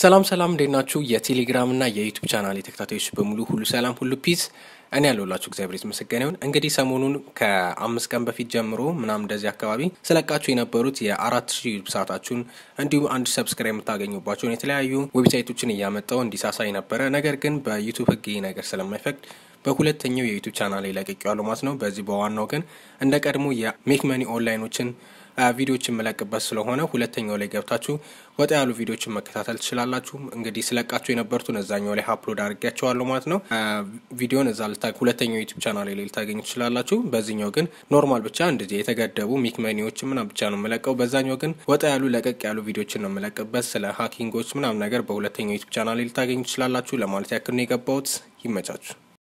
ሰላም ሰላም እንዴት ናችሁ? የቴሌግራም እና የዩቱብ ቻናል የተከታታዮች በሙሉ ሁሉ ሰላም ሁሉ ፒስ። እኔ ያለሁላችሁ እግዚአብሔር የተመሰገነ ይሁን። እንግዲህ ሰሞኑን ከአምስት ቀን በፊት ጀምሮ ምናምን እንደዚህ አካባቢ ስለቃችሁ የነበሩት የአራት ሺ ዩቱብ ሰዓታችሁን እንዲሁም አንድ ሰብስክራይብ የምታገኙባቸውን የተለያዩ ዌብሳይቶችን እያመጣው እንዲሳሳይ ነበረ። ነገር ግን በዩቱብ ህግ ይህ ነገር ስለማይፈቅድ በሁለተኛው የዩቱብ ቻናል ላይ ለቅቄዋለሁ ማለት ነው። በዚህ በዋናው ግን እንደ ቀድሞ የሜክ መኒ ኦንላይኖችን ቪዲዮዎች የምለቅበት ስለሆነ ሁለተኛው ላይ ገብታችሁ ወጣ ያሉ ቪዲዮዎችን መከታተል ትችላላችሁ። እንግዲህ ስለቃችሁ የነበሩትን እዛኛው ላይ አፕሎድ አድርጌያቸዋለሁ ማለት ነው። ቪዲዮን እዛ ልታ ሁለተኛው ዩቲብ ቻናል ላይ ልታገኙ ትችላላችሁ። በዚኛው ግን ኖርማል ብቻ እንደዚህ የተገደቡ ሚክመኒዎች ምናም ብቻ ነው የምለቀው። በዛኛው ግን ወጣ ያሉ ለቀቅ ያሉ ቪዲዮዎችን ነው የምለቅበት። ስለ ሀኪንጎች ምናም ነገር በሁለተኛው ዩቲብ ቻናል ላይ ልታገኙ ትችላላችሁ። ለማለት ያክል ነው የገባሁት። ይመቻችሁ።